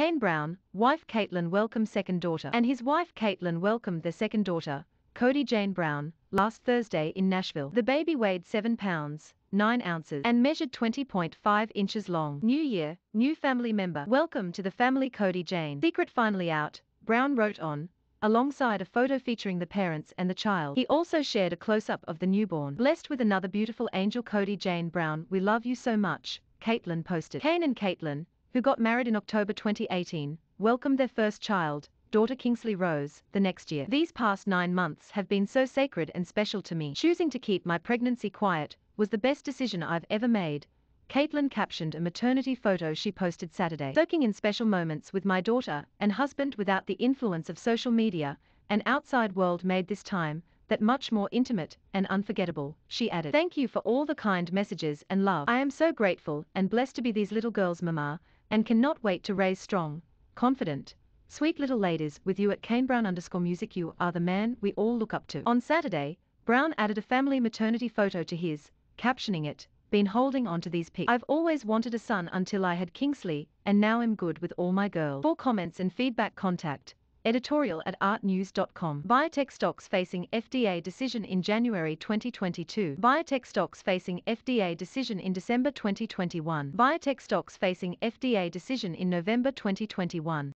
Kane Brown, wife Caitlin welcomed second daughter and his wife Caitlin welcomed their second daughter, Cody Jane Brown, last Thursday in Nashville. The baby weighed 7 pounds, 9 ounces and measured 20.5 inches long. New year, new family member. Welcome to the family Cody Jane. Secret finally out, Brown wrote on, alongside a photo featuring the parents and the child. He also shared a close-up of the newborn. Blessed with another beautiful angel Cody Jane Brown, we love you so much, Caitlin posted. Kane and Caitlin, who got married in October 2018, welcomed their first child, daughter Kingsley Rose, the next year. These past nine months have been so sacred and special to me. Choosing to keep my pregnancy quiet was the best decision I've ever made, Caitlin captioned a maternity photo she posted Saturday. Soaking in special moments with my daughter and husband without the influence of social media and outside world made this time that much more intimate and unforgettable, she added. Thank you for all the kind messages and love. I am so grateful and blessed to be these little girls' mama and cannot wait to raise strong, confident, sweet little ladies with you at Kane Brown underscore music. You are the man we all look up to. On Saturday, Brown added a family maternity photo to his, captioning it, been holding on to these pics. I've always wanted a son until I had Kingsley, and now i am good with all my girls." For comments and feedback contact editorial at artnews.com. Biotech stocks facing FDA decision in January 2022. Biotech stocks facing FDA decision in December 2021. Biotech stocks facing FDA decision in November 2021.